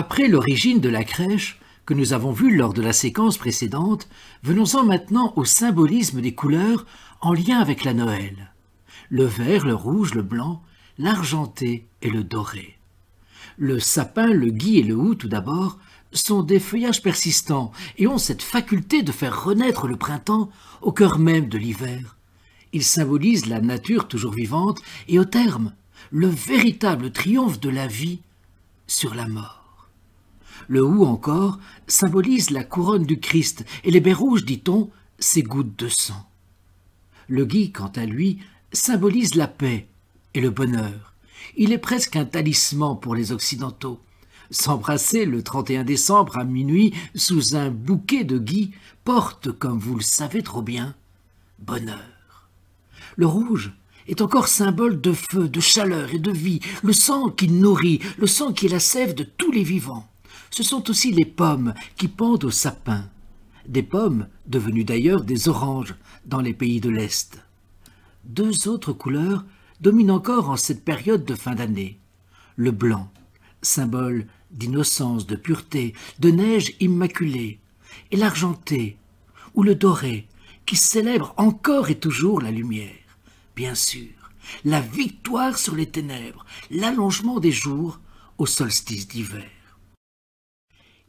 Après l'origine de la crèche, que nous avons vue lors de la séquence précédente, venons-en maintenant au symbolisme des couleurs en lien avec la Noël. Le vert, le rouge, le blanc, l'argenté et le doré. Le sapin, le gui et le houx, tout d'abord sont des feuillages persistants et ont cette faculté de faire renaître le printemps au cœur même de l'hiver. Ils symbolisent la nature toujours vivante et au terme, le véritable triomphe de la vie sur la mort. Le ou » encore symbolise la couronne du Christ et les baies rouges, dit-on, ses gouttes de sang. Le gui, quant à lui, symbolise la paix et le bonheur. Il est presque un talisman pour les Occidentaux. S'embrasser le 31 décembre à minuit sous un bouquet de gui porte, comme vous le savez trop bien, bonheur. Le rouge est encore symbole de feu, de chaleur et de vie, le sang qui nourrit, le sang qui est la sève de tous les vivants ce sont aussi les pommes qui pendent au sapin, des pommes devenues d'ailleurs des oranges dans les pays de l'Est. Deux autres couleurs dominent encore en cette période de fin d'année. Le blanc, symbole d'innocence, de pureté, de neige immaculée, et l'argenté, ou le doré, qui célèbre encore et toujours la lumière. Bien sûr, la victoire sur les ténèbres, l'allongement des jours au solstice d'hiver.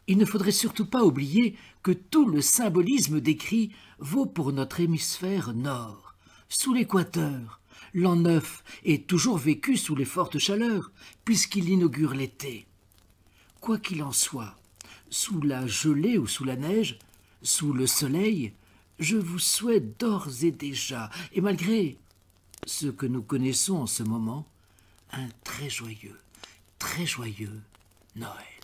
Il ne faudrait surtout pas oublier que tout le symbolisme décrit vaut pour notre hémisphère nord. Sous l'équateur, l'an neuf est toujours vécu sous les fortes chaleurs, puisqu'il inaugure l'été. Quoi qu'il en soit, sous la gelée ou sous la neige, sous le soleil, je vous souhaite d'ores et déjà, et malgré ce que nous connaissons en ce moment, un très joyeux, très joyeux Noël.